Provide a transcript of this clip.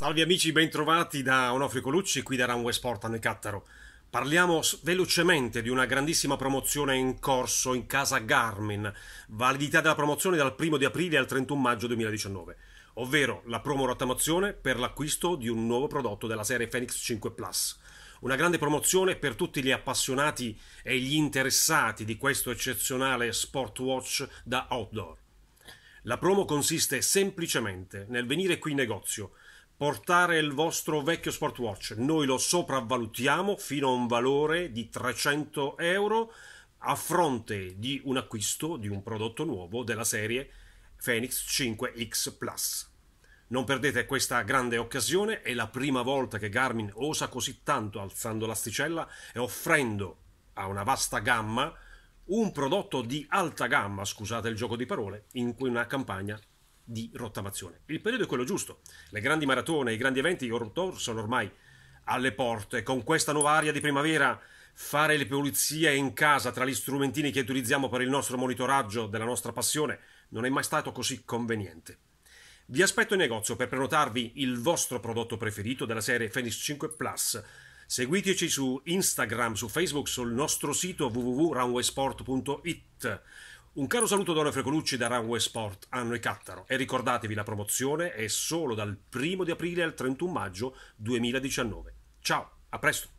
Salve amici, bentrovati da Onofrio Colucci, qui da Runway Sport a Noi Cattaro. Parliamo velocemente di una grandissima promozione in corso in casa Garmin, validità della promozione dal 1 di aprile al 31 maggio 2019, ovvero la promo rottamazione per l'acquisto di un nuovo prodotto della serie Phoenix 5 Plus. Una grande promozione per tutti gli appassionati e gli interessati di questo eccezionale sportwatch da outdoor. La promo consiste semplicemente nel venire qui in negozio, portare il vostro vecchio Sportwatch. Noi lo sopravvalutiamo fino a un valore di 300 euro a fronte di un acquisto di un prodotto nuovo della serie Phoenix 5X Plus. Non perdete questa grande occasione, è la prima volta che Garmin osa così tanto alzando l'asticella e offrendo a una vasta gamma un prodotto di alta gamma, scusate il gioco di parole, in una campagna di rottamazione. Il periodo è quello giusto. Le grandi maratone, i grandi eventi sono ormai alle porte. Con questa nuova aria di primavera, fare le pulizie in casa tra gli strumentini che utilizziamo per il nostro monitoraggio della nostra passione non è mai stato così conveniente. Vi aspetto in negozio per prenotarvi il vostro prodotto preferito della serie Phoenix 5 Plus. Seguiteci su Instagram, su Facebook, sul nostro sito www.runwaysport.it un caro saluto da Onofre Colucci da Runway Sport, anno e Cattaro, e ricordatevi la promozione è solo dal 1 di aprile al 31 maggio 2019. Ciao, a presto!